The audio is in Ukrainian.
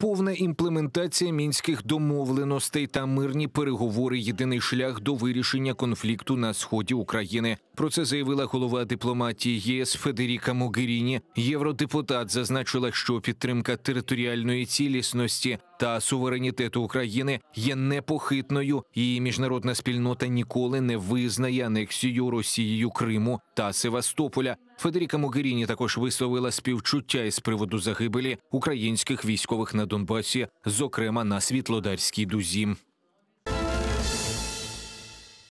повна імплементація мінських домовленостей та мирні переговори єдиний шлях до вирішення конфлікту на сході України. Про це заявила голова дипломатії ЄС Федеріка Могеріні. Євродепутат зазначила, що підтримка територіальної цілісності та суверенітету України є непохитною, і міжнародна спільнота ніколи не визнає анексію Росією Криму та Севастополя. Федеріка Могеріні також висловила співчуття із приводу загибелі українських військових на Донбасі, зокрема на Світлодарській дузі.